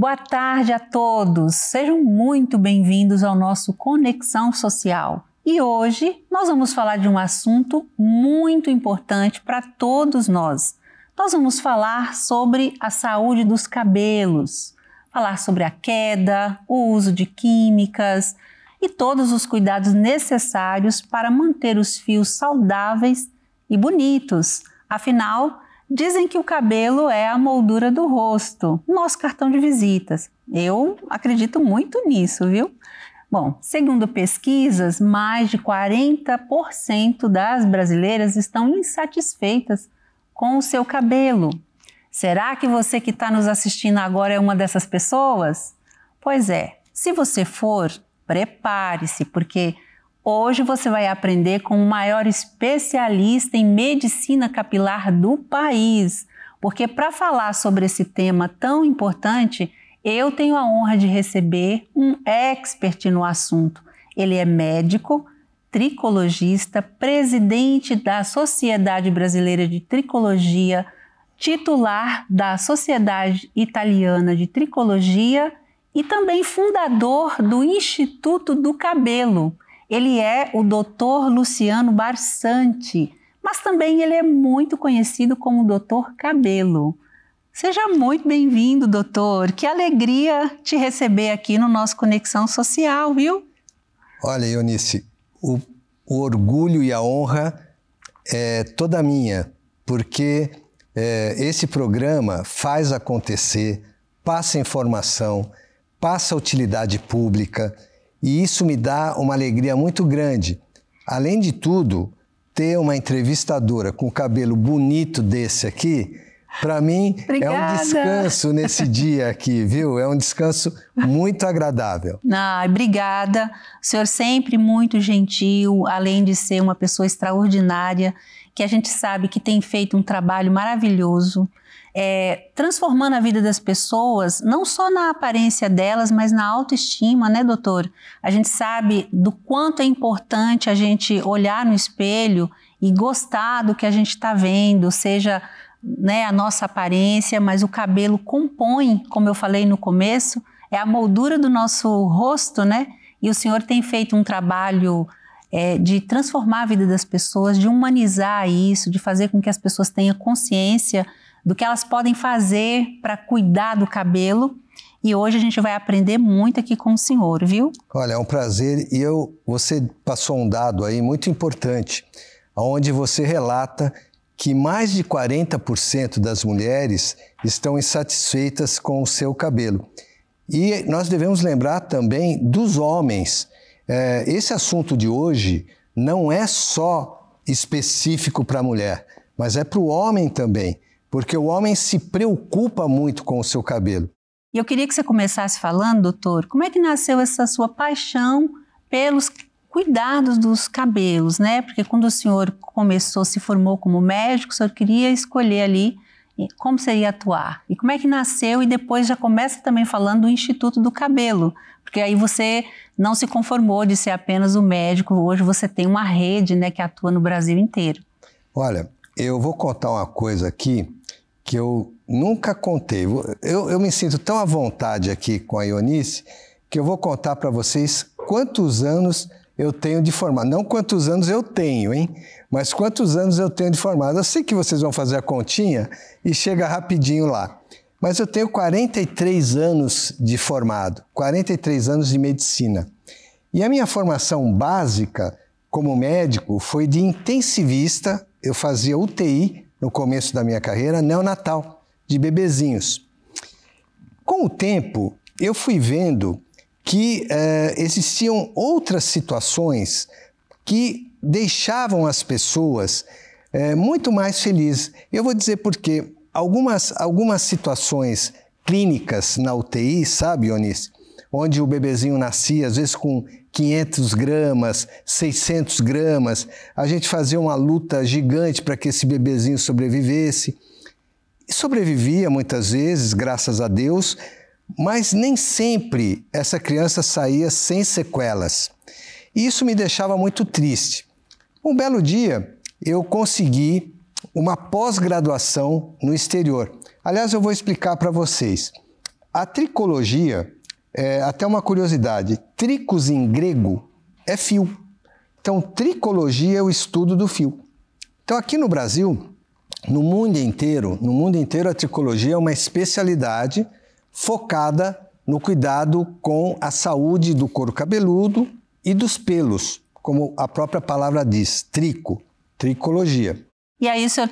Boa tarde a todos. Sejam muito bem-vindos ao nosso Conexão Social. E hoje nós vamos falar de um assunto muito importante para todos nós. Nós vamos falar sobre a saúde dos cabelos, falar sobre a queda, o uso de químicas e todos os cuidados necessários para manter os fios saudáveis e bonitos. Afinal, Dizem que o cabelo é a moldura do rosto, nosso cartão de visitas. Eu acredito muito nisso, viu? Bom, segundo pesquisas, mais de 40% das brasileiras estão insatisfeitas com o seu cabelo. Será que você que está nos assistindo agora é uma dessas pessoas? Pois é, se você for, prepare-se, porque Hoje você vai aprender com o maior especialista em medicina capilar do país, porque para falar sobre esse tema tão importante, eu tenho a honra de receber um expert no assunto. Ele é médico, tricologista, presidente da Sociedade Brasileira de Tricologia, titular da Sociedade Italiana de Tricologia e também fundador do Instituto do Cabelo. Ele é o Dr. Luciano Barsanti, mas também ele é muito conhecido como Dr. Cabelo. Seja muito bem-vindo, doutor. Que alegria te receber aqui no nosso Conexão Social, viu? Olha, Eunice, o, o orgulho e a honra é toda minha, porque é, esse programa faz acontecer, passa informação, passa utilidade pública e isso me dá uma alegria muito grande. Além de tudo, ter uma entrevistadora com o cabelo bonito desse aqui, para mim Obrigada. é um descanso nesse dia aqui, viu? É um descanso muito agradável. Ah, obrigada. O senhor sempre muito gentil, além de ser uma pessoa extraordinária, que a gente sabe que tem feito um trabalho maravilhoso é, transformando a vida das pessoas, não só na aparência delas, mas na autoestima, né, doutor? A gente sabe do quanto é importante a gente olhar no espelho e gostar do que a gente está vendo, seja né, a nossa aparência, mas o cabelo compõe, como eu falei no começo, é a moldura do nosso rosto, né? E o senhor tem feito um trabalho é, de transformar a vida das pessoas, de humanizar isso, de fazer com que as pessoas tenham consciência do que elas podem fazer para cuidar do cabelo. E hoje a gente vai aprender muito aqui com o senhor, viu? Olha, é um prazer. E eu, você passou um dado aí muito importante, onde você relata que mais de 40% das mulheres estão insatisfeitas com o seu cabelo. E nós devemos lembrar também dos homens. É, esse assunto de hoje não é só específico para a mulher, mas é para o homem também porque o homem se preocupa muito com o seu cabelo. E eu queria que você começasse falando, doutor, como é que nasceu essa sua paixão pelos cuidados dos cabelos, né? Porque quando o senhor começou, se formou como médico, o senhor queria escolher ali eh, como seria atuar e como é que nasceu e depois já começa também falando do Instituto do Cabelo, porque aí você não se conformou de ser apenas o médico, hoje você tem uma rede, né, que atua no Brasil inteiro. Olha, eu vou contar uma coisa aqui que eu nunca contei. Eu, eu me sinto tão à vontade aqui com a Ionice que eu vou contar para vocês quantos anos eu tenho de formado. Não quantos anos eu tenho, hein? Mas quantos anos eu tenho de formado. Eu sei que vocês vão fazer a continha e chega rapidinho lá. Mas eu tenho 43 anos de formado, 43 anos de medicina. E a minha formação básica como médico foi de intensivista, eu fazia UTI no começo da minha carreira neonatal, de bebezinhos. Com o tempo, eu fui vendo que eh, existiam outras situações que deixavam as pessoas eh, muito mais felizes. Eu vou dizer porque algumas, algumas situações clínicas na UTI, sabe, Onis, Onde o bebezinho nascia, às vezes com 500 gramas, 600 gramas. A gente fazia uma luta gigante para que esse bebezinho sobrevivesse. E sobrevivia muitas vezes, graças a Deus, mas nem sempre essa criança saía sem sequelas. E isso me deixava muito triste. Um belo dia, eu consegui uma pós-graduação no exterior. Aliás, eu vou explicar para vocês. A tricologia é, até uma curiosidade: tricos em grego é fio. Então, tricologia é o estudo do fio. Então, aqui no Brasil, no mundo inteiro, no mundo inteiro a tricologia é uma especialidade focada no cuidado com a saúde do couro cabeludo e dos pelos, como a própria palavra diz, trico, tricologia. E aí o senhor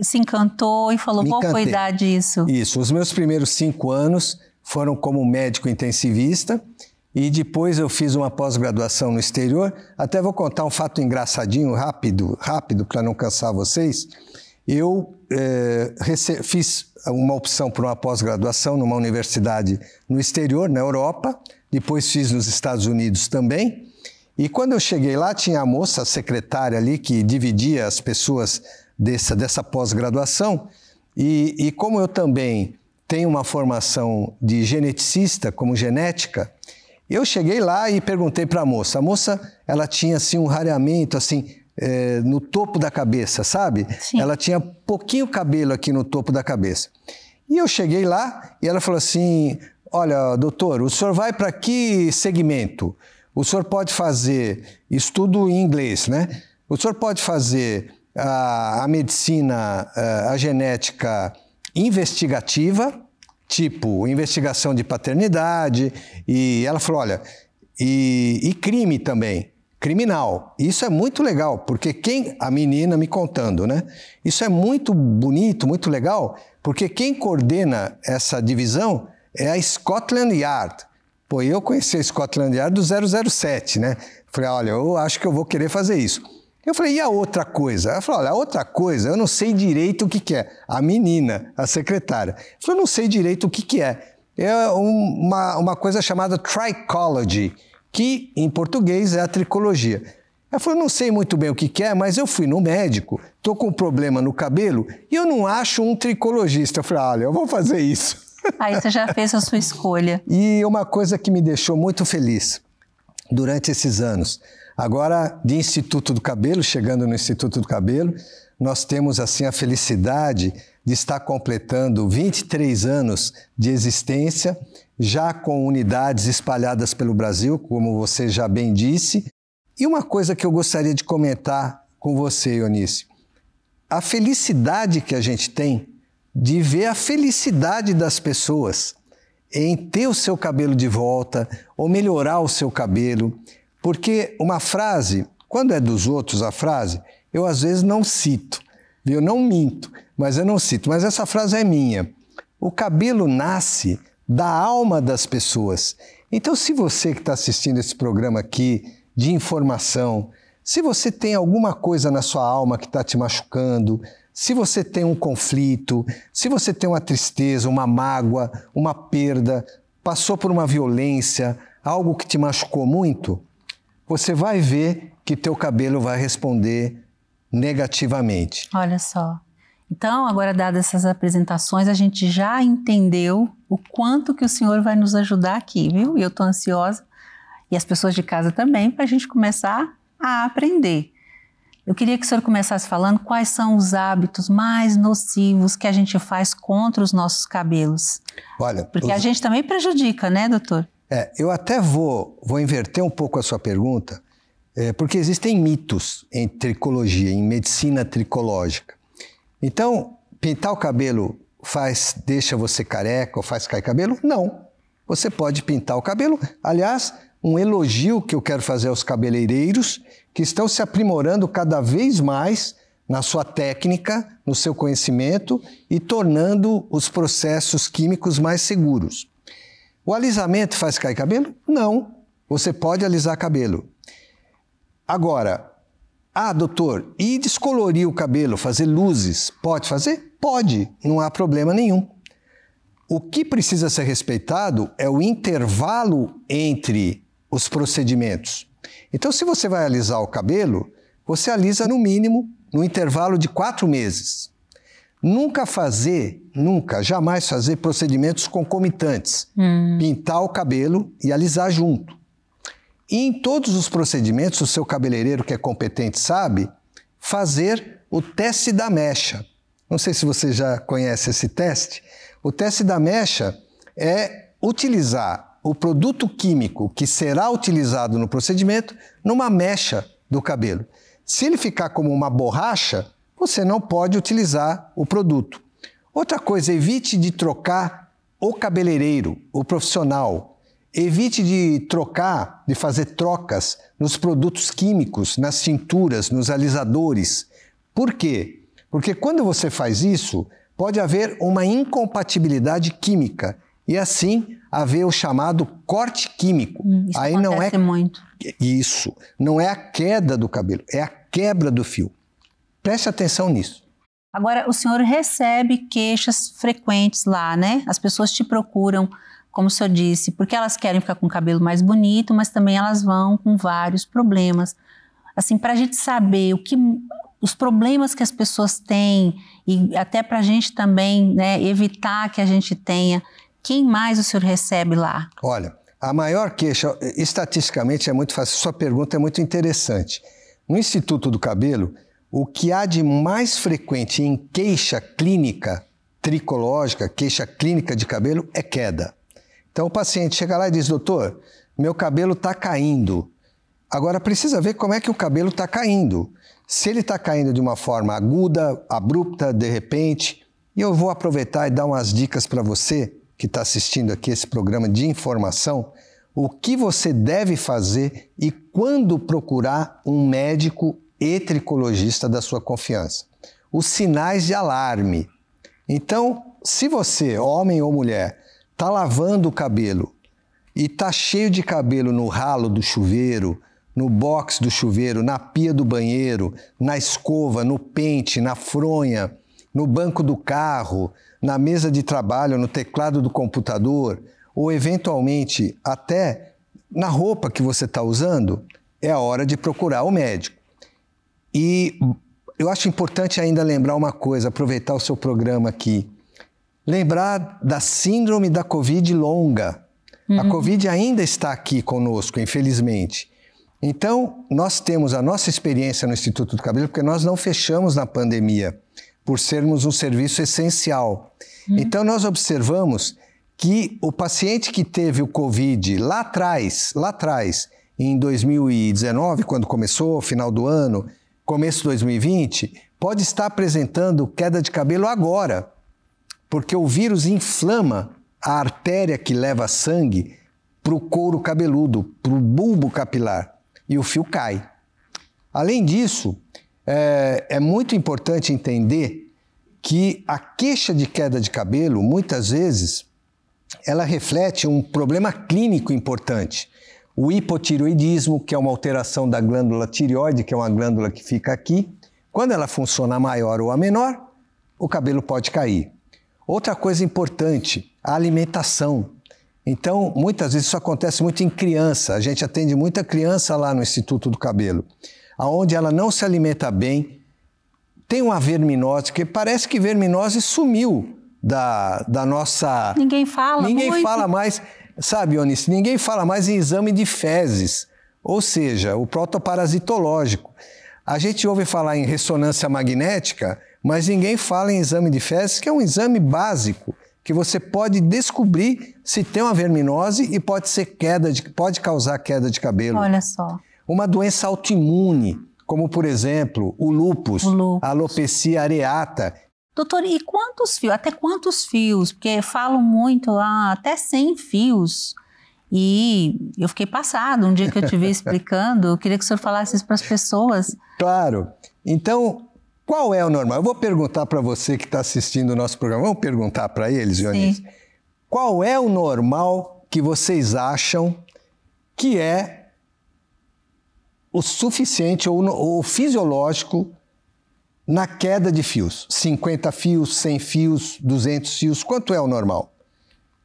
se encantou e falou, Me vou cuidar disso. Isso, os meus primeiros cinco anos foram como médico intensivista e depois eu fiz uma pós-graduação no exterior. Até vou contar um fato engraçadinho, rápido, rápido, para não cansar vocês. Eu eh, fiz uma opção para uma pós-graduação numa universidade no exterior, na Europa, depois fiz nos Estados Unidos também. E quando eu cheguei lá, tinha a moça, a secretária ali, que dividia as pessoas dessa, dessa pós-graduação. E, e como eu também tem uma formação de geneticista, como genética, eu cheguei lá e perguntei para a moça. A moça, ela tinha assim um rareamento, assim, é, no topo da cabeça, sabe? Sim. Ela tinha pouquinho cabelo aqui no topo da cabeça. E eu cheguei lá e ela falou assim: Olha, doutor, o senhor vai para que segmento? O senhor pode fazer estudo em inglês, né? O senhor pode fazer a, a medicina, a, eh, a genética investigativa, tipo investigação de paternidade, e ela falou: olha, e, e crime também, criminal. Isso é muito legal, porque quem. A menina me contando, né? Isso é muito bonito, muito legal, porque quem coordena essa divisão é a Scotland Yard. Pô, eu conheci a Scotland Yard do 007, né? Falei, olha, eu acho que eu vou querer fazer isso. Eu falei, e a outra coisa? Ela falou, olha, a outra coisa, eu não sei direito o que, que é. A menina, a secretária. Eu falei, eu não sei direito o que, que é. É uma, uma coisa chamada tricology, que em português é a tricologia. Ela falou, eu não sei muito bem o que, que é, mas eu fui no médico, tô com um problema no cabelo e eu não acho um tricologista. Eu falei, olha, eu vou fazer isso. Aí você já fez a sua escolha. E uma coisa que me deixou muito feliz durante esses anos, Agora, de Instituto do Cabelo, chegando no Instituto do Cabelo, nós temos assim a felicidade de estar completando 23 anos de existência, já com unidades espalhadas pelo Brasil, como você já bem disse. E uma coisa que eu gostaria de comentar com você, Eunice, a felicidade que a gente tem de ver a felicidade das pessoas em ter o seu cabelo de volta ou melhorar o seu cabelo, porque uma frase, quando é dos outros a frase, eu às vezes não cito. Eu não minto, mas eu não cito. Mas essa frase é minha. O cabelo nasce da alma das pessoas. Então, se você que está assistindo esse programa aqui de informação, se você tem alguma coisa na sua alma que está te machucando, se você tem um conflito, se você tem uma tristeza, uma mágoa, uma perda, passou por uma violência, algo que te machucou muito, você vai ver que teu cabelo vai responder negativamente. Olha só. Então, agora dadas essas apresentações, a gente já entendeu o quanto que o senhor vai nos ajudar aqui, viu? E eu estou ansiosa, e as pessoas de casa também, para a gente começar a aprender. Eu queria que o senhor começasse falando quais são os hábitos mais nocivos que a gente faz contra os nossos cabelos. Olha, porque os... a gente também prejudica, né, doutor? É, eu até vou, vou inverter um pouco a sua pergunta, é, porque existem mitos em tricologia, em medicina tricológica. Então, pintar o cabelo faz deixa você careca ou faz cair cabelo? Não. Você pode pintar o cabelo. Aliás, um elogio que eu quero fazer aos cabeleireiros que estão se aprimorando cada vez mais na sua técnica, no seu conhecimento e tornando os processos químicos mais seguros. O alisamento faz cair cabelo? Não. Você pode alisar cabelo. Agora, ah, doutor, e descolorir o cabelo, fazer luzes? Pode fazer? Pode, não há problema nenhum. O que precisa ser respeitado é o intervalo entre os procedimentos. Então, se você vai alisar o cabelo, você alisa no mínimo no intervalo de quatro meses. Nunca fazer, nunca, jamais fazer procedimentos concomitantes. Hum. Pintar o cabelo e alisar junto. E em todos os procedimentos, o seu cabeleireiro que é competente sabe fazer o teste da mecha. Não sei se você já conhece esse teste. O teste da mecha é utilizar o produto químico que será utilizado no procedimento numa mecha do cabelo. Se ele ficar como uma borracha, você não pode utilizar o produto. Outra coisa, evite de trocar o cabeleireiro, o profissional. Evite de trocar, de fazer trocas nos produtos químicos, nas tinturas, nos alisadores. Por quê? Porque quando você faz isso, pode haver uma incompatibilidade química e assim haver o chamado corte químico. Hum, isso Aí não é muito. Isso, não é a queda do cabelo, é a quebra do fio. Preste atenção nisso. Agora, o senhor recebe queixas frequentes lá, né? As pessoas te procuram, como o senhor disse, porque elas querem ficar com o cabelo mais bonito, mas também elas vão com vários problemas. Assim, para a gente saber o que, os problemas que as pessoas têm e até para a gente também né, evitar que a gente tenha, quem mais o senhor recebe lá? Olha, a maior queixa, eh, estatisticamente, é muito fácil. Sua pergunta é muito interessante. No Instituto do Cabelo, o que há de mais frequente em queixa clínica tricológica, queixa clínica de cabelo, é queda. Então o paciente chega lá e diz: Doutor, meu cabelo está caindo. Agora precisa ver como é que o cabelo está caindo. Se ele está caindo de uma forma aguda, abrupta, de repente, e eu vou aproveitar e dar umas dicas para você que está assistindo aqui esse programa de informação, o que você deve fazer e quando procurar um médico e tricologista da sua confiança. Os sinais de alarme. Então, se você, homem ou mulher, está lavando o cabelo e está cheio de cabelo no ralo do chuveiro, no box do chuveiro, na pia do banheiro, na escova, no pente, na fronha, no banco do carro, na mesa de trabalho, no teclado do computador, ou eventualmente até na roupa que você está usando, é a hora de procurar o médico. E eu acho importante ainda lembrar uma coisa, aproveitar o seu programa aqui. Lembrar da síndrome da Covid longa. Uhum. A Covid ainda está aqui conosco, infelizmente. Então, nós temos a nossa experiência no Instituto do Cabelo, porque nós não fechamos na pandemia, por sermos um serviço essencial. Uhum. Então, nós observamos que o paciente que teve o Covid lá atrás, lá atrás, em 2019, quando começou, final do ano, começo de 2020, pode estar apresentando queda de cabelo agora, porque o vírus inflama a artéria que leva sangue para o couro cabeludo, para o bulbo capilar, e o fio cai. Além disso, é, é, muito importante entender que a queixa de queda de cabelo, muitas vezes, ela reflete um problema clínico importante, o hipotireoidismo, que é uma alteração da glândula tireoide, que é uma glândula que fica aqui. Quando ela funciona maior ou a menor, o cabelo pode cair. Outra coisa importante, a alimentação. Então, muitas vezes isso acontece muito em criança. A gente atende muita criança lá no Instituto do Cabelo, aonde ela não se alimenta bem, tem uma verminose, que parece que verminose sumiu da, da nossa. Ninguém fala. Ninguém muito. fala mais. Sabe, Eunice, ninguém fala mais em exame de fezes, ou seja, o protoparasitológico. A gente ouve falar em ressonância magnética, mas ninguém fala em exame de fezes, que é um exame básico que você pode descobrir se tem uma verminose e pode ser queda de, pode causar queda de cabelo. Olha só. Uma doença autoimune, como por exemplo o lúpus, o lúpus. a alopecia areata, Doutor, e quantos fios? Até quantos fios? Porque falam muito, ah, até 100 fios. E eu fiquei passado um dia que eu te vi explicando. Eu queria que o senhor falasse isso para as pessoas. Claro. Então, qual é o normal? Eu vou perguntar para você que está assistindo o nosso programa. Vamos perguntar para eles, Sim. Qual é o normal que vocês acham que é o suficiente ou, o fisiológico na queda de fios. 50 fios, 100 fios, 200 fios, quanto é o normal?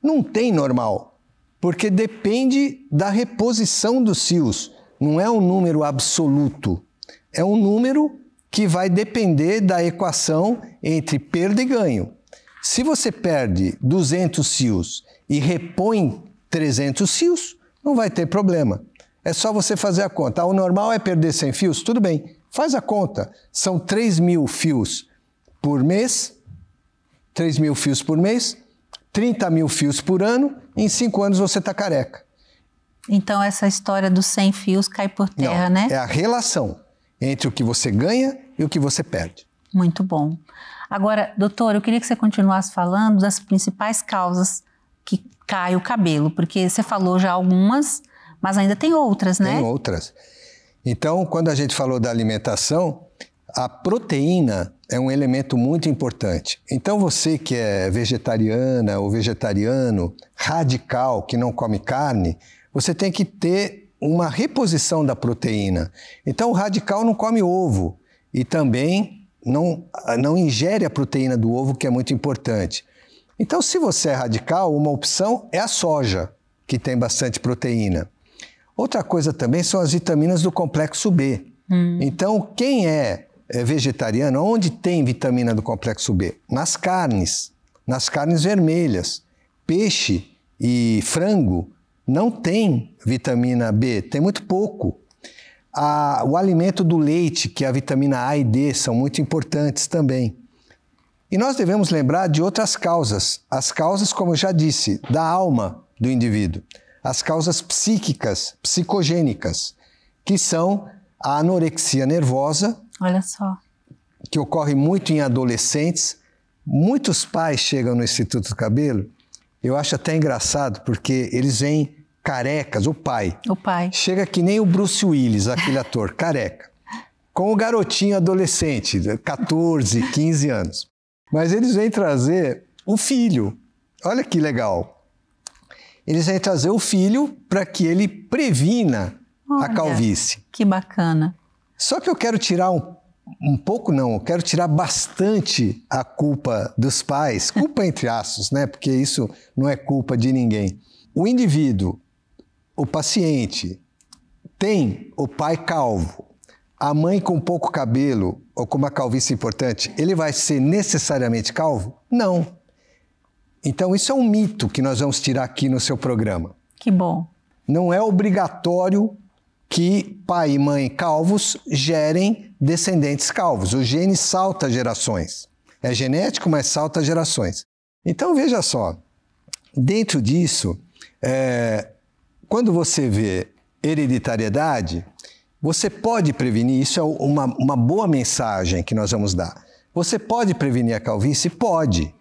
Não tem normal, porque depende da reposição dos fios. Não é um número absoluto, é um número que vai depender da equação entre perda e ganho. Se você perde 200 fios e repõe 300 fios, não vai ter problema. É só você fazer a conta. Ah, o normal é perder 100 fios? Tudo bem. Faz a conta. São 3 mil fios por mês, 3 mil fios por mês, 30 mil fios por ano, em 5 anos você está careca. Então essa história dos 100 fios cai por terra, Não, né? É a relação entre o que você ganha e o que você perde. Muito bom. Agora, doutor, eu queria que você continuasse falando das principais causas que cai o cabelo, porque você falou já algumas, mas ainda tem outras, né? Tem outras. Então, quando a gente falou da alimentação, a proteína é um elemento muito importante. Então, você que é vegetariana ou vegetariano, radical, que não come carne, você tem que ter uma reposição da proteína. Então, o radical não come ovo e também não, não ingere a proteína do ovo, que é muito importante. Então, se você é radical, uma opção é a soja, que tem bastante proteína. Outra coisa também são as vitaminas do complexo B. Hum. Então, quem é, é vegetariano, onde tem vitamina do complexo B? Nas carnes, nas carnes vermelhas. Peixe e frango não tem vitamina B, tem muito pouco. A, o alimento do leite, que é a vitamina A e D, são muito importantes também. E nós devemos lembrar de outras causas. As causas, como eu já disse, da alma do indivíduo as causas psíquicas, psicogênicas, que são a anorexia nervosa. Olha só. Que ocorre muito em adolescentes. Muitos pais chegam no Instituto do Cabelo, eu acho até engraçado, porque eles vêm carecas, o pai. O pai. Chega que nem o Bruce Willis, aquele ator, careca. Com o garotinho adolescente, 14, 15 anos. Mas eles vêm trazer o filho. Olha que legal eles vão trazer o filho para que ele previna Olha, a calvície. Que bacana. Só que eu quero tirar um, um pouco, não, eu quero tirar bastante a culpa dos pais, culpa entre aspas, né? Porque isso não é culpa de ninguém. O indivíduo, o paciente, tem o pai calvo, a mãe com pouco cabelo ou com uma calvície importante, ele vai ser necessariamente calvo? Não. Então, isso é um mito que nós vamos tirar aqui no seu programa. Que bom. Não é obrigatório que pai e mãe calvos gerem descendentes calvos. O gene salta gerações. É genético, mas salta gerações. Então, veja só. Dentro disso, é, quando você vê hereditariedade, você pode prevenir, isso é uma, uma boa mensagem que nós vamos dar. Você pode prevenir a calvície? Pode.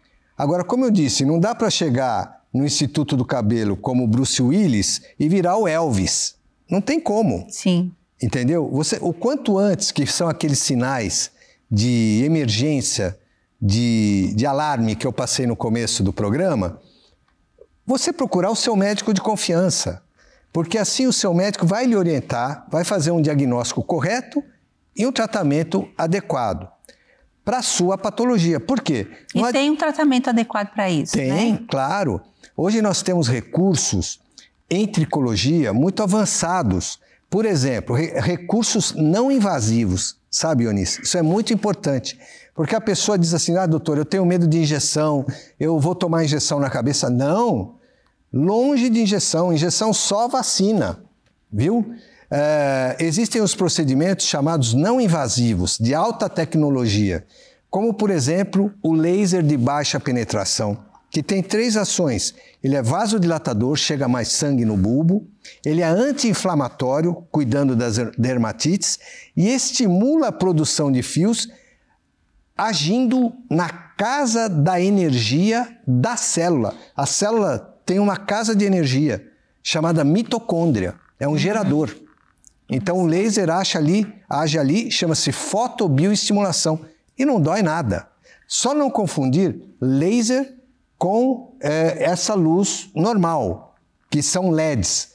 Agora, como eu disse, não dá para chegar no Instituto do Cabelo como Bruce Willis e virar o Elvis. Não tem como. Sim. Entendeu? Você, o quanto antes que são aqueles sinais de emergência, de, de alarme que eu passei no começo do programa, você procurar o seu médico de confiança. Porque assim o seu médico vai lhe orientar, vai fazer um diagnóstico correto e um tratamento adequado para a sua patologia. Por quê? E Não é- tem ad... um tratamento adequado para isso. Tem, né? claro. Hoje nós temos recursos em tricologia muito avançados. Por exemplo, re recursos não invasivos, sabe, Onis? Isso é muito importante. Porque a pessoa diz assim: ah, doutor, eu tenho medo de injeção, eu vou tomar injeção na cabeça. Não! Longe de injeção, injeção só vacina, viu? Eh, existem os procedimentos chamados não invasivos, de alta tecnologia, como, por exemplo, o laser de baixa penetração, que tem três ações. Ele é vasodilatador, chega mais sangue no bulbo, ele é anti-inflamatório, cuidando das dermatites, e estimula a produção de fios agindo na casa da energia da célula. A célula tem uma casa de energia chamada mitocôndria, é um gerador. Então o laser acha ali, age ali, chama-se fotobioestimulação e não dói nada. Só não confundir laser com é, essa luz normal, que são LEDs.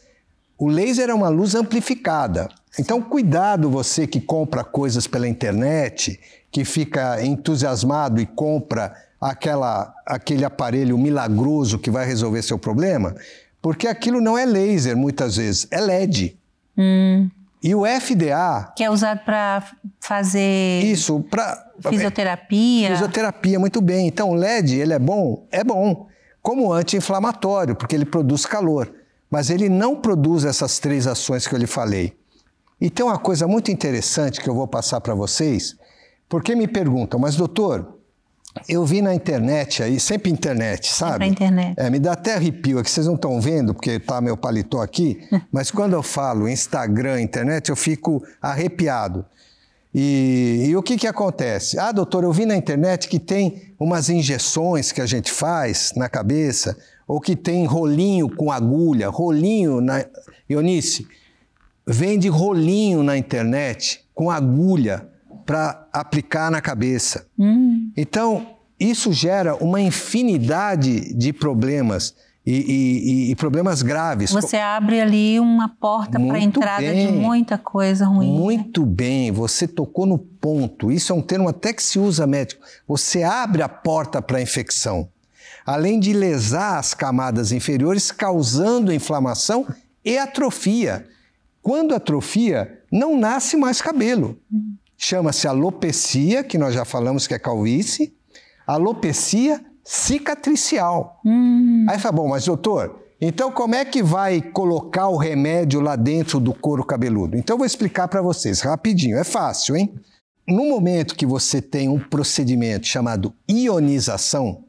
O laser é uma luz amplificada. Então, cuidado você que compra coisas pela internet, que fica entusiasmado e compra aquela, aquele aparelho milagroso que vai resolver seu problema, porque aquilo não é laser muitas vezes, é LED. Hum. E o FDA. Que é usado para fazer. Isso, para. Fisioterapia. É, fisioterapia, muito bem. Então, o LED, ele é bom? É bom. Como anti-inflamatório, porque ele produz calor. Mas ele não produz essas três ações que eu lhe falei. E tem uma coisa muito interessante que eu vou passar para vocês, porque me perguntam, mas doutor, eu vi na internet aí, sempre internet, sabe? Sempre internet. É, me dá até arrepio, é que vocês não estão vendo, porque tá meu paletó aqui, mas quando eu falo Instagram, internet, eu fico arrepiado. E, e, o que, que acontece? Ah, doutor, eu vi na internet que tem umas injeções que a gente faz na cabeça, ou que tem rolinho com agulha, rolinho na. Ionice, vende rolinho na internet com agulha para aplicar na cabeça. Hum. Então, isso gera uma infinidade de problemas. E, e, e, problemas graves. Você abre ali uma porta para a entrada bem, de muita coisa ruim. Muito bem, você tocou no ponto. Isso é um termo até que se usa médico. Você abre a porta para a infecção, além de lesar as camadas inferiores, causando inflamação e atrofia. Quando atrofia, não nasce mais cabelo. Hum. Chama-se alopecia, que nós já falamos que é calvície, alopecia cicatricial. Hum. Aí fala, bom, mas doutor, então como é que vai colocar o remédio lá dentro do couro cabeludo? Então eu vou explicar para vocês rapidinho, é fácil, hein? No momento que você tem um procedimento chamado ionização,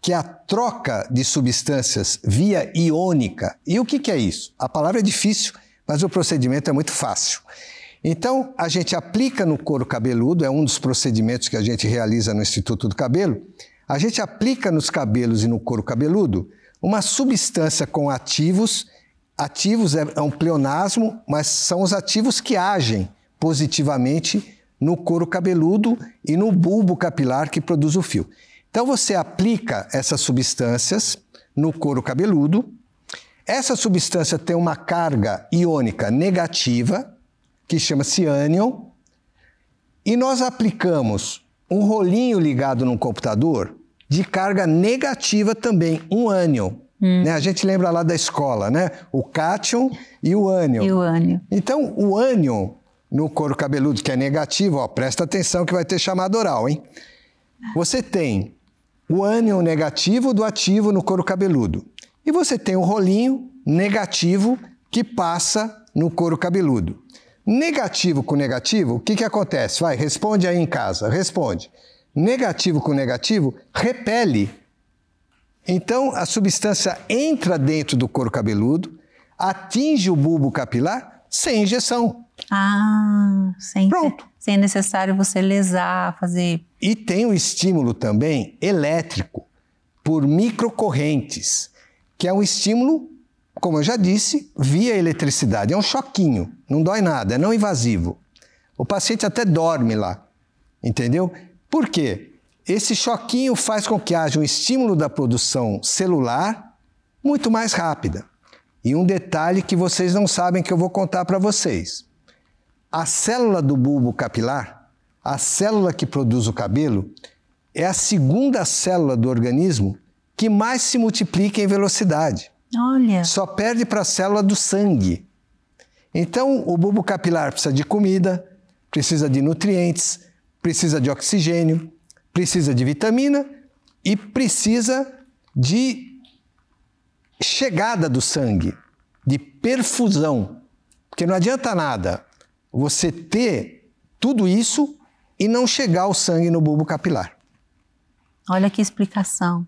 que é a troca de substâncias via iônica. E o que, que é isso? A palavra é difícil, mas o procedimento é muito fácil. Então, a gente aplica no couro cabeludo, é um dos procedimentos que a gente realiza no Instituto do Cabelo. A gente aplica nos cabelos e no couro cabeludo uma substância com ativos. Ativos é, é um pleonasmo, mas são os ativos que agem positivamente no couro cabeludo e no bulbo capilar que produz o fio. Então você aplica essas substâncias no couro cabeludo. Essa substância tem uma carga iônica negativa, que chama-se Anion, e nós aplicamos um rolinho ligado num computador de carga negativa também, um ânion. Hum. Né? A gente lembra lá da escola, né? O cátion e o ânion. E o ânion. Então, o ânion no couro cabeludo que é negativo, ó, presta atenção que vai ter chamada oral, hein? Você tem o ânion negativo do ativo no couro cabeludo. E você tem o rolinho negativo que passa no couro cabeludo. Negativo com negativo, o que, que acontece? Vai, responde aí em casa, responde. Negativo com negativo repele. Então a substância entra dentro do couro cabeludo, atinge o bulbo capilar sem injeção. Ah, sem, Pronto. sem necessário você lesar, fazer. E tem o um estímulo também elétrico por microcorrentes, que é um estímulo, como eu já disse, via eletricidade, é um choquinho. Não dói nada, é não invasivo. O paciente até dorme lá, entendeu? Por quê? Esse choquinho faz com que haja um estímulo da produção celular muito mais rápida. E um detalhe que vocês não sabem que eu vou contar para vocês. A célula do bulbo capilar, a célula que produz o cabelo, é a segunda célula do organismo que mais se multiplica em velocidade. Olha. Só perde para a célula do sangue. Então, o bulbo capilar precisa de comida, precisa de nutrientes, precisa de oxigênio, precisa de vitamina e precisa de chegada do sangue, de perfusão. Porque não adianta nada você ter tudo isso e não chegar o sangue no bulbo capilar. Olha que explicação.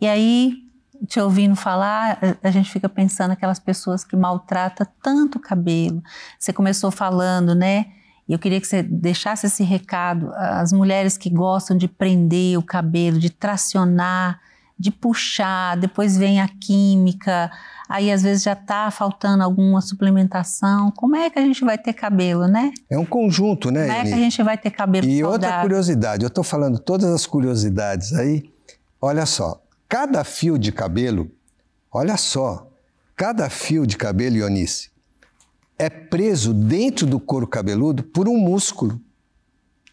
E aí, te ouvindo falar, a gente fica pensando aquelas pessoas que maltratam tanto o cabelo. Você começou falando, né? E eu queria que você deixasse esse recado às mulheres que gostam de prender o cabelo, de tracionar, de puxar, depois vem a química, aí às vezes já está faltando alguma suplementação. Como é que a gente vai ter cabelo, né? É um conjunto, né? Como é que a gente vai ter cabelo E saudável? outra curiosidade, eu estou falando todas as curiosidades aí. Olha só, Cada fio de cabelo, olha só, cada fio de cabelo, Ionice, é preso dentro do couro cabeludo por um músculo.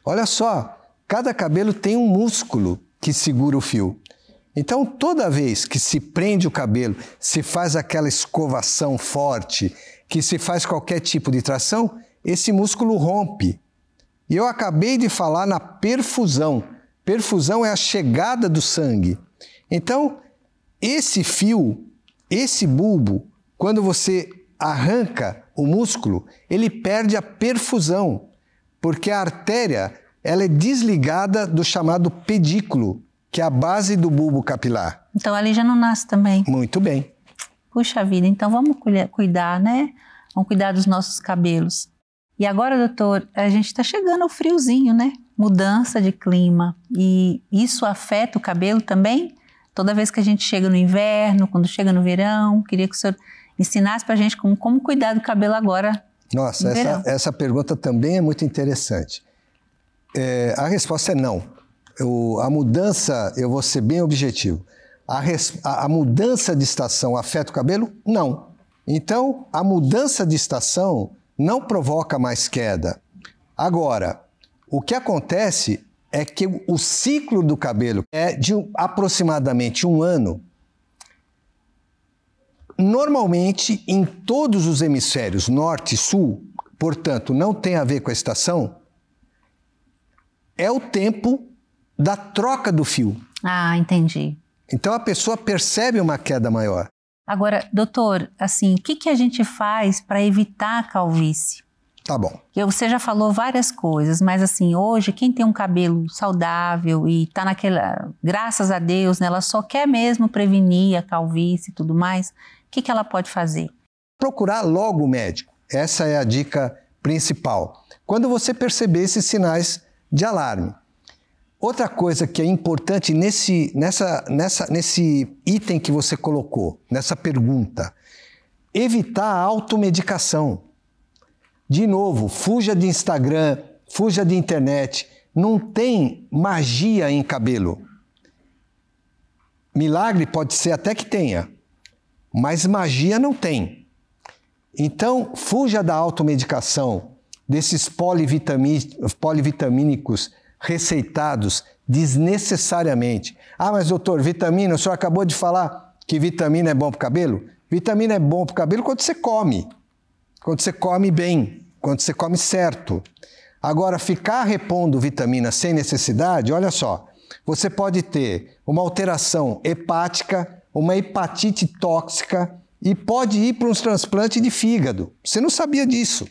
Olha só, cada cabelo tem um músculo que segura o fio. Então, toda vez que se prende o cabelo, se faz aquela escovação forte, que se faz qualquer tipo de tração, esse músculo rompe. E eu acabei de falar na perfusão. Perfusão é a chegada do sangue. Então, esse fio, esse bulbo, quando você arranca o músculo, ele perde a perfusão, porque a artéria ela é desligada do chamado pedículo, que é a base do bulbo capilar. Então ali já não nasce também. Muito bem. Puxa vida, então vamos cuidar, né? Vamos cuidar dos nossos cabelos. E agora, doutor, a gente está chegando ao friozinho, né? Mudança de clima. E isso afeta o cabelo também? Toda vez que a gente chega no inverno, quando chega no verão, queria que o senhor ensinasse para a gente como, como cuidar do cabelo agora. Nossa, essa, essa pergunta também é muito interessante. É, a resposta é não. Eu, a mudança, eu vou ser bem objetivo. A, res, a, a mudança de estação afeta o cabelo? Não. Então, a mudança de estação não provoca mais queda. Agora, o que acontece é que o ciclo do cabelo é de aproximadamente um ano. Normalmente, em todos os hemisférios, norte e sul, portanto, não tem a ver com a estação, é o tempo da troca do fio. Ah, entendi. Então a pessoa percebe uma queda maior. Agora, doutor, assim, o que, que a gente faz para evitar a calvície? Tá bom. Você já falou várias coisas, mas assim, hoje, quem tem um cabelo saudável e tá naquela. Graças a Deus, né, ela só quer mesmo prevenir a calvície e tudo mais, o que, que ela pode fazer? Procurar logo o médico. Essa é a dica principal. Quando você perceber esses sinais de alarme. Outra coisa que é importante nesse, nessa, nessa, nesse item que você colocou, nessa pergunta, evitar a automedicação. De novo, fuja de Instagram, fuja de internet. Não tem magia em cabelo. Milagre pode ser até que tenha, mas magia não tem. Então, fuja da automedicação, desses polivitamínicos receitados desnecessariamente. Ah, mas doutor, vitamina, o senhor acabou de falar que vitamina é bom para o cabelo? Vitamina é bom para o cabelo quando você come quando você come bem, quando você come certo. Agora, ficar repondo vitamina sem necessidade, olha só, você pode ter uma alteração hepática, uma hepatite tóxica e pode ir para um transplante de fígado. Você não sabia disso.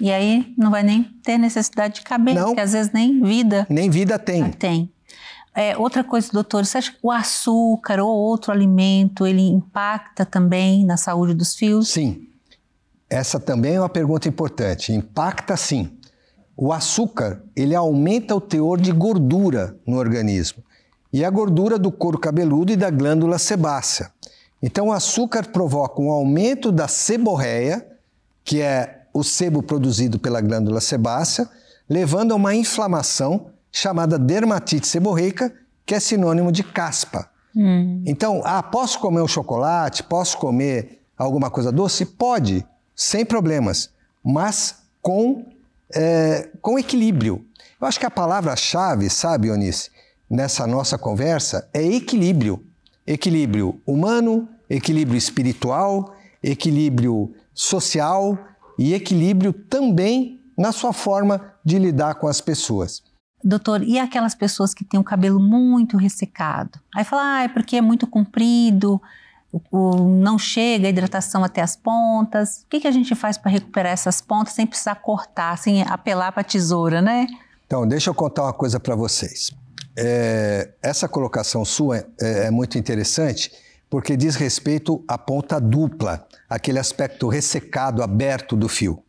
E aí não vai nem ter necessidade de cabelo, não, porque às vezes nem vida. Nem vida tem. Ah, tem. É, outra coisa, doutor, você acha que o açúcar ou outro alimento ele impacta também na saúde dos fios? Sim. Essa também é uma pergunta importante. Impacta sim. O açúcar, ele aumenta o teor de gordura no organismo. E a gordura do couro cabeludo e da glândula sebácea. Então, o açúcar provoca um aumento da seborreia, que é o sebo produzido pela glândula sebácea, levando a uma inflamação chamada dermatite seborreica, que é sinônimo de caspa. Hum. Então, ah, posso comer um chocolate? Posso comer alguma coisa doce? Pode, sem problemas, mas com, é, com equilíbrio. Eu acho que a palavra-chave, sabe, Onice, nessa nossa conversa é equilíbrio. Equilíbrio humano, equilíbrio espiritual, equilíbrio social e equilíbrio também na sua forma de lidar com as pessoas. Doutor, e aquelas pessoas que têm o cabelo muito ressecado? Aí fala, ah, é porque é muito comprido, o, não chega a hidratação até as pontas. O que, que a gente faz para recuperar essas pontas sem precisar cortar, sem apelar para a tesoura, né? Então, deixa eu contar uma coisa para vocês. É, essa colocação sua é, é muito interessante porque diz respeito à ponta dupla, aquele aspecto ressecado, aberto do fio.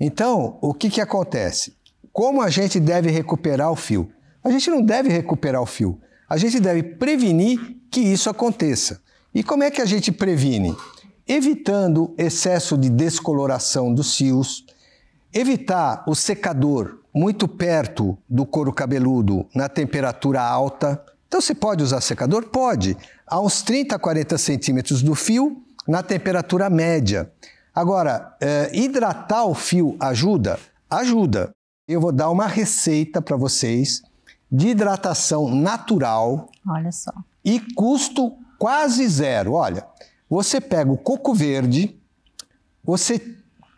Então, o que, que acontece? Como a gente deve recuperar o fio? A gente não deve recuperar o fio, a gente deve prevenir que isso aconteça. E como é que a gente previne? Evitando excesso de descoloração dos fios, evitar o secador muito perto do couro cabeludo na temperatura alta. Então você pode usar secador? Pode. A uns 30, 40 centímetros do fio na temperatura média. Agora, eh, hidratar o fio ajuda? Ajuda. Eu vou dar uma receita para vocês de hidratação natural. Olha só. E custo quase zero. Olha, você pega o coco verde, você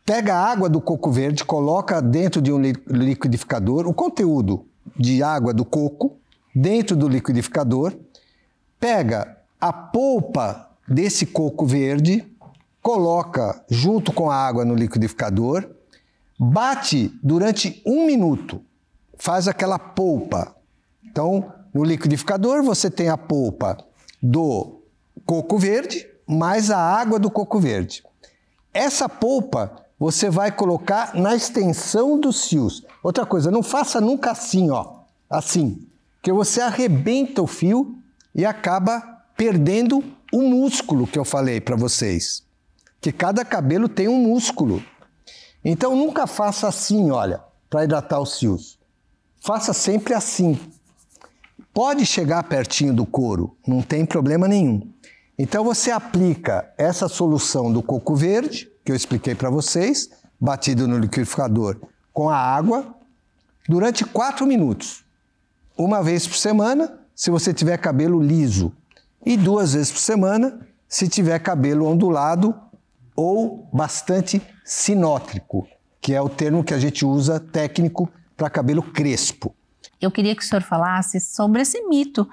pega a água do coco verde, coloca dentro de um liquidificador o conteúdo de água do coco dentro do liquidificador, pega a polpa desse coco verde, coloca junto com a água no liquidificador, bate durante um minuto, faz aquela polpa. Então, no liquidificador você tem a polpa do coco verde mais a água do coco verde. Essa polpa você vai colocar na extensão dos fios. Outra coisa, não faça nunca assim, ó, assim, que você arrebenta o fio e acaba perdendo o músculo que eu falei para vocês, que cada cabelo tem um músculo. Então nunca faça assim, olha, para hidratar os fios. Faça sempre assim, Pode chegar pertinho do couro, não tem problema nenhum. Então você aplica essa solução do coco verde, que eu expliquei para vocês, batido no liquidificador com a água, durante 4 minutos. Uma vez por semana, se você tiver cabelo liso, e duas vezes por semana, se tiver cabelo ondulado ou bastante sinótrico, que é o termo que a gente usa técnico para cabelo crespo. Eu queria que o senhor falasse sobre esse mito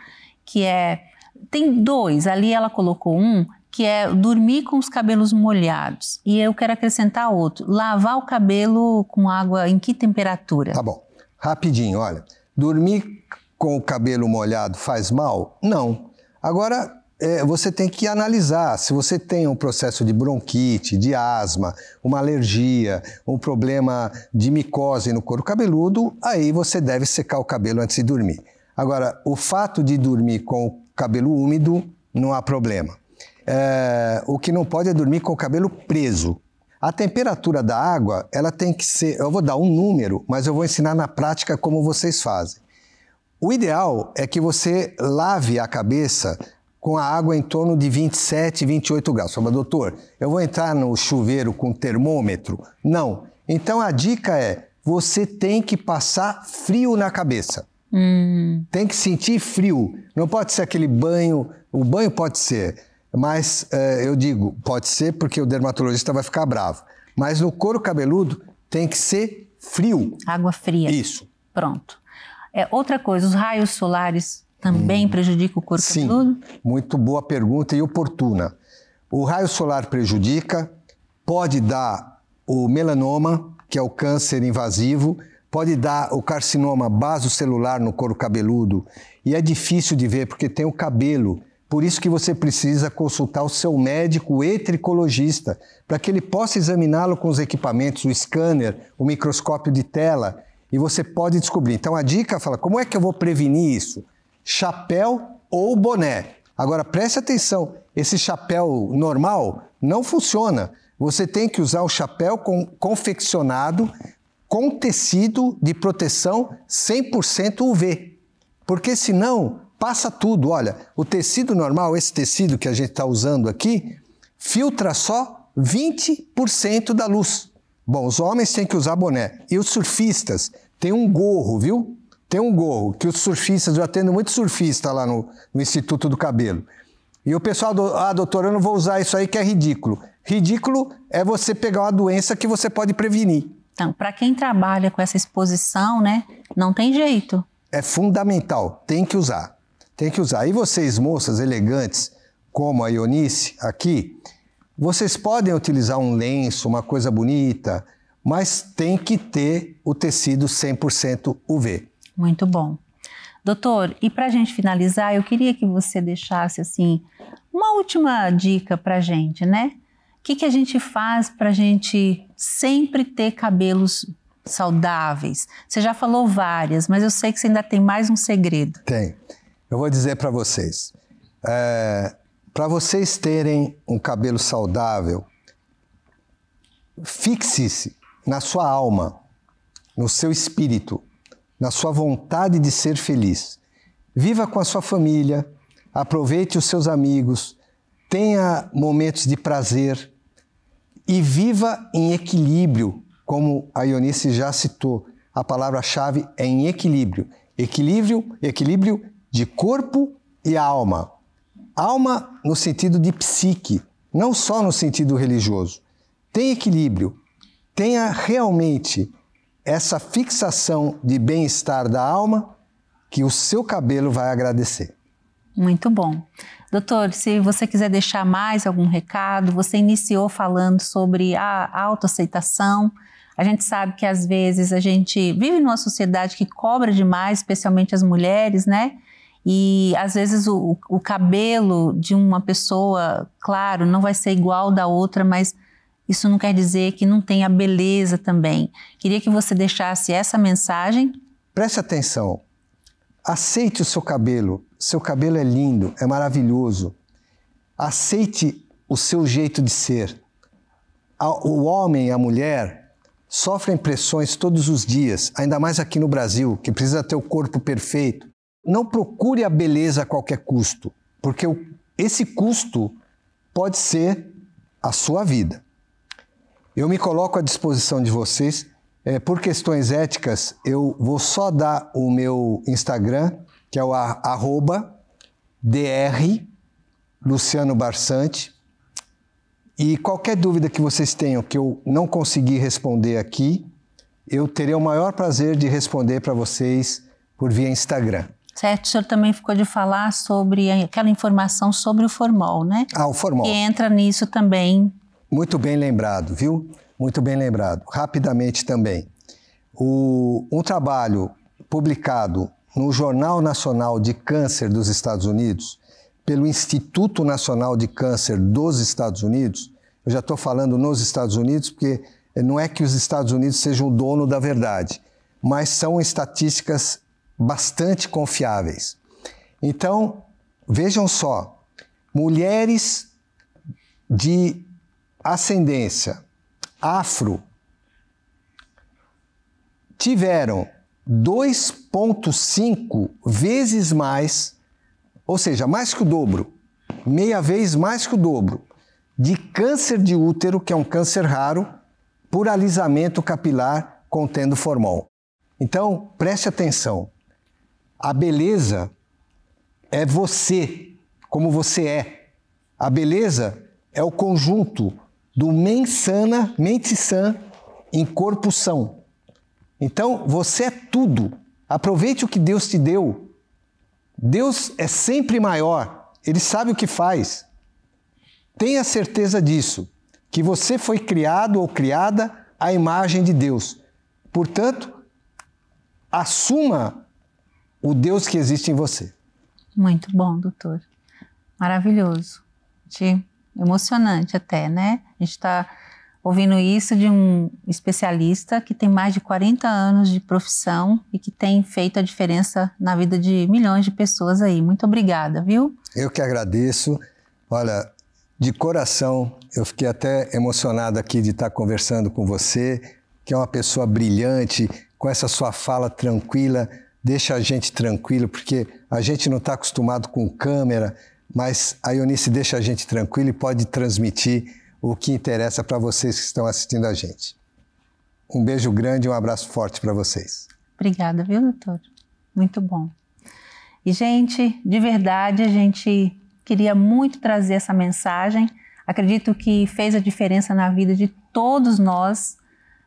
que é tem dois, ali ela colocou um que é dormir com os cabelos molhados. E eu quero acrescentar outro, lavar o cabelo com água em que temperatura? Tá bom. Rapidinho, olha. Dormir com o cabelo molhado faz mal? Não. Agora, é, você tem que analisar se você tem um processo de bronquite, de asma, uma alergia, um problema de micose no couro cabeludo, aí você deve secar o cabelo antes de dormir. Agora, o fato de dormir com o cabelo úmido não há problema. É, o que não pode é dormir com o cabelo preso. A temperatura da água, ela tem que ser. Eu vou dar um número, mas eu vou ensinar na prática como vocês fazem. O ideal é que você lave a cabeça com a água em torno de 27, 28 graus. Fala, doutor, eu vou entrar no chuveiro com termômetro? Não. Então a dica é: você tem que passar frio na cabeça. Hum. Tem que sentir frio. Não pode ser aquele banho. O banho pode ser, mas eh, eu digo, pode ser porque o dermatologista vai ficar bravo. Mas no couro cabeludo tem que ser frio. Água fria. Isso. Pronto. É, outra coisa, os raios solares também hum. prejudica o corpo Sim, todo? Muito boa pergunta e oportuna. O raio solar prejudica, pode dar o melanoma, que é o câncer invasivo, pode dar o carcinoma basocelular no couro cabeludo, e é difícil de ver porque tem o cabelo. Por isso que você precisa consultar o seu médico etricologista, para que ele possa examiná-lo com os equipamentos, o scanner, o microscópio de tela, e você pode descobrir. Então a dica fala: como é que eu vou prevenir isso? chapéu ou boné. Agora preste atenção, esse chapéu normal não funciona. Você tem que usar o chapéu com, confeccionado com tecido de proteção 100% UV, porque senão passa tudo. Olha, o tecido normal, esse tecido que a gente está usando aqui, filtra só 20% da luz. Bom, os homens têm que usar boné e os surfistas têm um gorro, viu? tem um gorro que os surfistas, eu atendo muito surfista lá no, no Instituto do Cabelo. E o pessoal, do, ah, doutor, eu não vou usar isso aí que é ridículo. Ridículo é você pegar uma doença que você pode prevenir. Então, para quem trabalha com essa exposição, né, não tem jeito. É fundamental, tem que usar. Tem que usar. E vocês, moças elegantes, como a Ionice aqui, vocês podem utilizar um lenço, uma coisa bonita, mas tem que ter o tecido 100% UV. Muito bom. Doutor, e para a gente finalizar, eu queria que você deixasse assim uma última dica para a gente, né? O que, que a gente faz para a gente sempre ter cabelos saudáveis? Você já falou várias, mas eu sei que você ainda tem mais um segredo. Tem. Eu vou dizer para vocês. É, para vocês terem um cabelo saudável, fixe-se na sua alma, no seu espírito na sua vontade de ser feliz. Viva com a sua família, aproveite os seus amigos, tenha momentos de prazer e viva em equilíbrio, como a Ionice já citou. A palavra-chave é em equilíbrio. Equilíbrio, equilíbrio de corpo e alma. Alma no sentido de psique, não só no sentido religioso. Tem equilíbrio. Tenha realmente essa fixação de bem-estar da alma que o seu cabelo vai agradecer. Muito bom. Doutor, se você quiser deixar mais algum recado, você iniciou falando sobre a autoaceitação. A gente sabe que às vezes a gente vive numa sociedade que cobra demais, especialmente as mulheres, né? E às vezes o, o cabelo de uma pessoa, claro, não vai ser igual da outra, mas isso não quer dizer que não tenha beleza também. Queria que você deixasse essa mensagem. Preste atenção. Aceite o seu cabelo. Seu cabelo é lindo, é maravilhoso. Aceite o seu jeito de ser. O homem e a mulher sofrem pressões todos os dias, ainda mais aqui no Brasil, que precisa ter o corpo perfeito. Não procure a beleza a qualquer custo, porque esse custo pode ser a sua vida. Eu me coloco à disposição de vocês. É, por questões éticas, eu vou só dar o meu Instagram, que é o arroba dr Luciano E qualquer dúvida que vocês tenham que eu não consegui responder aqui, eu terei o maior prazer de responder para vocês por via Instagram. Certo, o senhor também ficou de falar sobre aquela informação sobre o formol, né? Ah, o formol. Que entra nisso também muito bem lembrado, viu? Muito bem lembrado. Rapidamente também. O, um trabalho publicado no Jornal Nacional de Câncer dos Estados Unidos, pelo Instituto Nacional de Câncer dos Estados Unidos, eu já estou falando nos Estados Unidos porque não é que os Estados Unidos sejam o dono da verdade, mas são estatísticas bastante confiáveis. Então, vejam só: mulheres de ascendência afro tiveram 2,5 vezes mais, ou seja, mais que o dobro, meia vez mais que o dobro, de câncer de útero, que é um câncer raro, por alisamento capilar contendo formol. Então, preste atenção. A beleza é você, como você é. A beleza é o conjunto do mensana, mente sã em corpo são. Então, você é tudo. Aproveite o que Deus te deu. Deus é sempre maior, ele sabe o que faz. Tenha certeza disso, que você foi criado ou criada à imagem de Deus. Portanto, assuma o Deus que existe em você. Muito bom, doutor. Maravilhoso. Te emocionante até, né? A gente está ouvindo isso de um especialista que tem mais de 40 anos de profissão e que tem feito a diferença na vida de milhões de pessoas aí. Muito obrigada, viu? Eu que agradeço. Olha, de coração, eu fiquei até emocionado aqui de estar conversando com você, que é uma pessoa brilhante, com essa sua fala tranquila, deixa a gente tranquilo, porque a gente não está acostumado com câmera, mas a Eunice deixa a gente tranquilo e pode transmitir o que interessa para vocês que estão assistindo a gente. Um beijo grande e um abraço forte para vocês. Obrigada, viu, doutor? Muito bom. E, gente, de verdade, a gente queria muito trazer essa mensagem. Acredito que fez a diferença na vida de todos nós,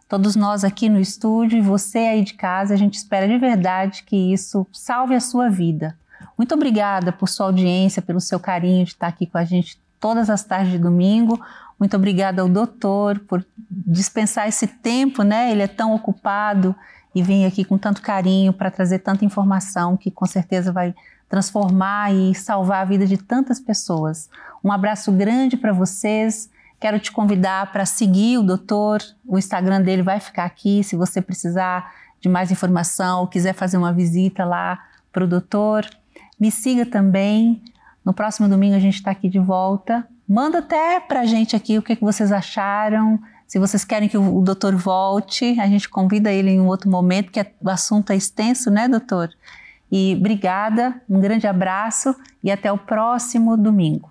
todos nós aqui no estúdio e você aí de casa. A gente espera de verdade que isso salve a sua vida. Muito obrigada por sua audiência, pelo seu carinho de estar aqui com a gente todas as tardes de domingo. Muito obrigada ao doutor por dispensar esse tempo, né? Ele é tão ocupado e vem aqui com tanto carinho para trazer tanta informação que com certeza vai transformar e salvar a vida de tantas pessoas. Um abraço grande para vocês. Quero te convidar para seguir o doutor. O Instagram dele vai ficar aqui. Se você precisar de mais informação ou quiser fazer uma visita lá para o doutor, me siga também. No próximo domingo a gente está aqui de volta. Manda até para a gente aqui o que, que vocês acharam. Se vocês querem que o doutor volte, a gente convida ele em um outro momento, que é, o assunto é extenso, né, doutor? E obrigada, um grande abraço e até o próximo domingo.